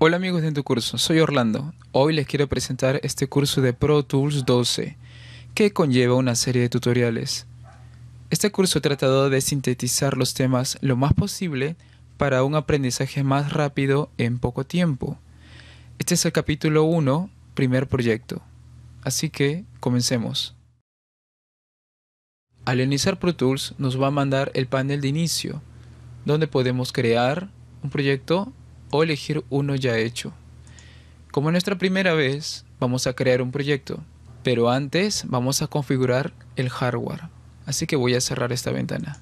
Hola amigos de tu curso, soy Orlando. Hoy les quiero presentar este curso de Pro Tools 12, que conlleva una serie de tutoriales. Este curso tratado de sintetizar los temas lo más posible para un aprendizaje más rápido en poco tiempo. Este es el capítulo 1, primer proyecto. Así que comencemos. Al iniciar Pro Tools nos va a mandar el panel de inicio, donde podemos crear un proyecto o elegir uno ya hecho. Como nuestra primera vez, vamos a crear un proyecto, pero antes vamos a configurar el hardware. Así que voy a cerrar esta ventana.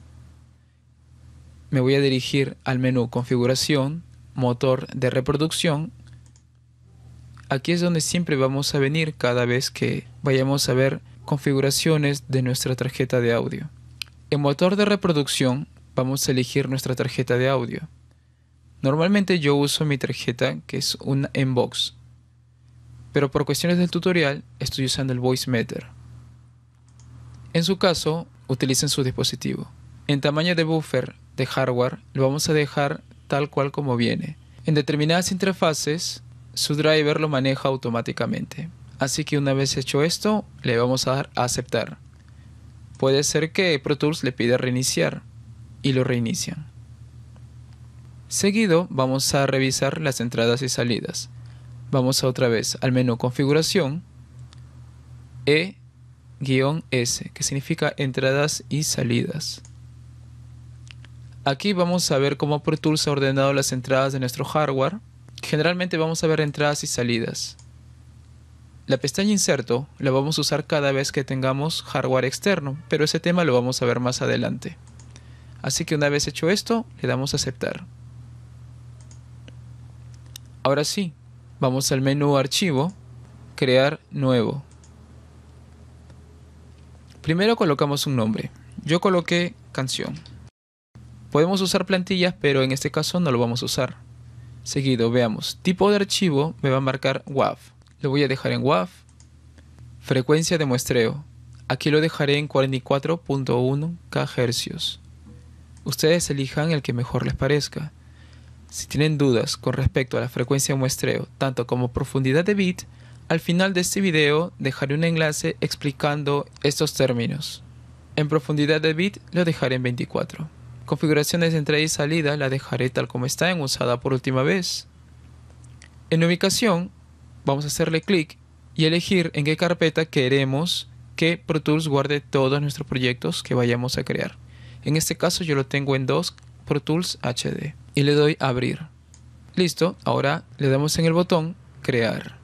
Me voy a dirigir al menú Configuración, Motor de reproducción. Aquí es donde siempre vamos a venir cada vez que vayamos a ver configuraciones de nuestra tarjeta de audio. En motor de reproducción vamos a elegir nuestra tarjeta de audio. Normalmente yo uso mi tarjeta que es un inbox, pero por cuestiones del tutorial estoy usando el voice meter. En su caso, utilicen su dispositivo. En tamaño de buffer de hardware lo vamos a dejar tal cual como viene. En determinadas interfaces, su driver lo maneja automáticamente. Así que una vez hecho esto, le vamos a dar a aceptar. Puede ser que Pro Tools le pida reiniciar y lo reinician. Seguido vamos a revisar las entradas y salidas. Vamos otra vez al menú configuración E-S, que significa entradas y salidas. Aquí vamos a ver cómo Pro Tools ha ordenado las entradas de nuestro hardware. Generalmente vamos a ver entradas y salidas. La pestaña inserto la vamos a usar cada vez que tengamos hardware externo, pero ese tema lo vamos a ver más adelante. Así que una vez hecho esto, le damos a aceptar. Ahora sí, vamos al menú Archivo, Crear nuevo. Primero colocamos un nombre. Yo coloqué canción. Podemos usar plantillas, pero en este caso no lo vamos a usar. Seguido, veamos. Tipo de archivo me va a marcar WAV. Lo voy a dejar en WAV. Frecuencia de muestreo. Aquí lo dejaré en 44.1 kHz. Ustedes elijan el que mejor les parezca. Si tienen dudas con respecto a la frecuencia de muestreo, tanto como profundidad de bit, al final de este video dejaré un enlace explicando estos términos. En profundidad de bit lo dejaré en 24. Configuraciones de entrada y salida la dejaré tal como está en usada por última vez. En ubicación vamos a hacerle clic y elegir en qué carpeta queremos que Pro Tools guarde todos nuestros proyectos que vayamos a crear. En este caso yo lo tengo en dos Pro Tools HD y le doy abrir. Listo, ahora le damos en el botón crear.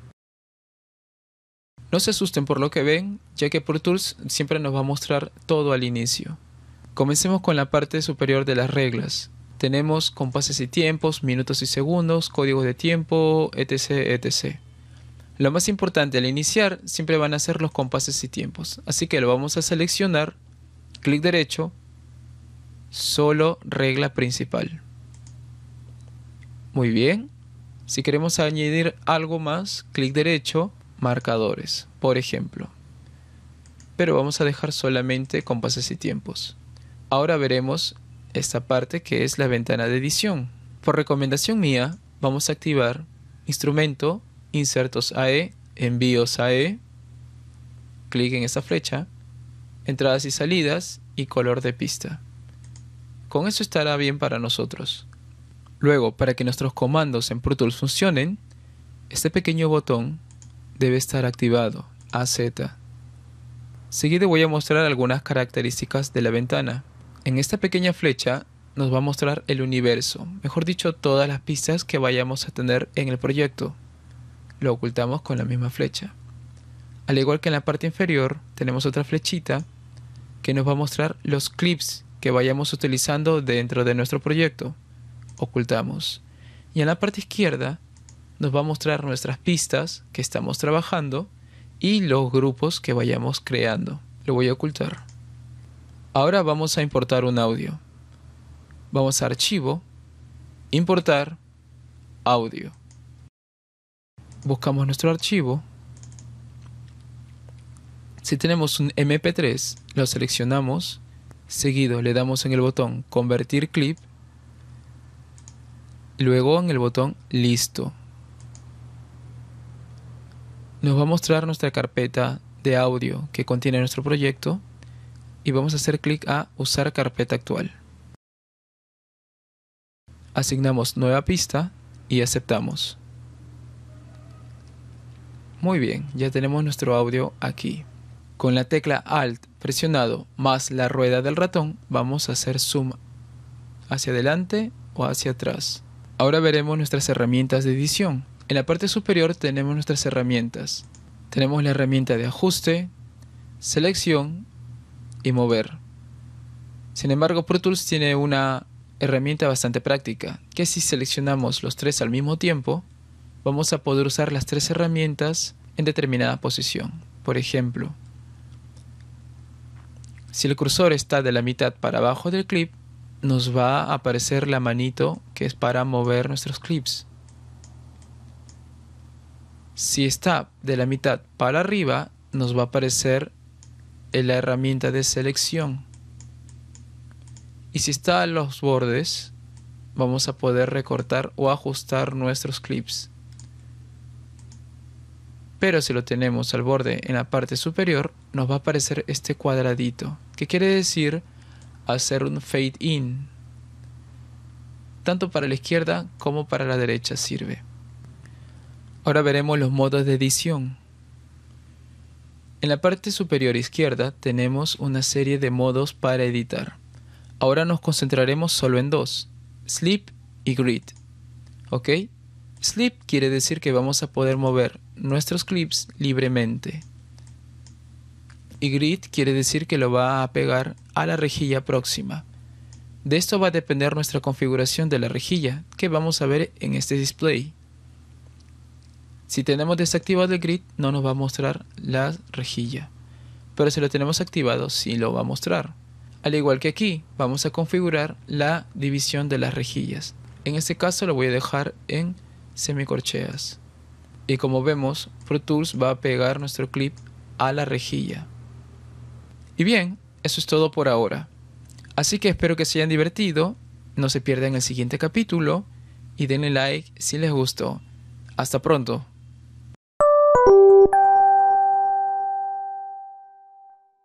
No se asusten por lo que ven, ya que Pro Tools siempre nos va a mostrar todo al inicio. Comencemos con la parte superior de las reglas. Tenemos compases y tiempos, minutos y segundos, códigos de tiempo, etc, etc. Lo más importante al iniciar siempre van a ser los compases y tiempos, así que lo vamos a seleccionar, clic derecho, solo regla principal. Muy bien. Si queremos añadir algo más, clic derecho, marcadores, por ejemplo. Pero vamos a dejar solamente compases y tiempos. Ahora veremos esta parte que es la ventana de edición. Por recomendación mía, vamos a activar Instrumento, Insertos AE, Envíos AE, clic en esta flecha, Entradas y salidas y color de pista. Con eso estará bien para nosotros. Luego, para que nuestros comandos en Tools funcionen, este pequeño botón debe estar activado, AZ. Seguido voy a mostrar algunas características de la ventana. En esta pequeña flecha nos va a mostrar el universo, mejor dicho todas las pistas que vayamos a tener en el proyecto. Lo ocultamos con la misma flecha. Al igual que en la parte inferior tenemos otra flechita que nos va a mostrar los clips que vayamos utilizando dentro de nuestro proyecto. Ocultamos. Y en la parte izquierda nos va a mostrar nuestras pistas que estamos trabajando y los grupos que vayamos creando. Lo voy a ocultar. Ahora vamos a importar un audio. Vamos a archivo, importar, audio. Buscamos nuestro archivo. Si tenemos un MP3, lo seleccionamos Seguido le damos en el botón convertir clip, luego en el botón listo. Nos va a mostrar nuestra carpeta de audio que contiene nuestro proyecto y vamos a hacer clic a usar carpeta actual. Asignamos nueva pista y aceptamos. Muy bien, ya tenemos nuestro audio aquí. Con la tecla Alt presionado más la rueda del ratón, vamos a hacer zoom hacia adelante o hacia atrás. Ahora veremos nuestras herramientas de edición. En la parte superior tenemos nuestras herramientas. Tenemos la herramienta de ajuste, selección y mover. Sin embargo, Pro Tools tiene una herramienta bastante práctica, que si seleccionamos los tres al mismo tiempo, vamos a poder usar las tres herramientas en determinada posición. Por ejemplo, si el cursor está de la mitad para abajo del clip, nos va a aparecer la manito que es para mover nuestros clips. Si está de la mitad para arriba, nos va a aparecer la herramienta de selección. Y si está en los bordes, vamos a poder recortar o ajustar nuestros clips. Pero si lo tenemos al borde en la parte superior, nos va a aparecer este cuadradito, que quiere decir hacer un fade in. Tanto para la izquierda como para la derecha sirve. Ahora veremos los modos de edición. En la parte superior izquierda tenemos una serie de modos para editar. Ahora nos concentraremos solo en dos, Sleep y Grid. ¿Ok? Sleep quiere decir que vamos a poder mover nuestros clips libremente. Y grid quiere decir que lo va a pegar a la rejilla próxima. De esto va a depender nuestra configuración de la rejilla que vamos a ver en este display. Si tenemos desactivado el grid no nos va a mostrar la rejilla, pero si lo tenemos activado sí lo va a mostrar. Al igual que aquí, vamos a configurar la división de las rejillas. En este caso lo voy a dejar en semicorcheas y como vemos, Pro Tools va a pegar nuestro clip a la rejilla. Y bien, eso es todo por ahora. Así que espero que se hayan divertido, no se pierdan el siguiente capítulo y denle like si les gustó. Hasta pronto.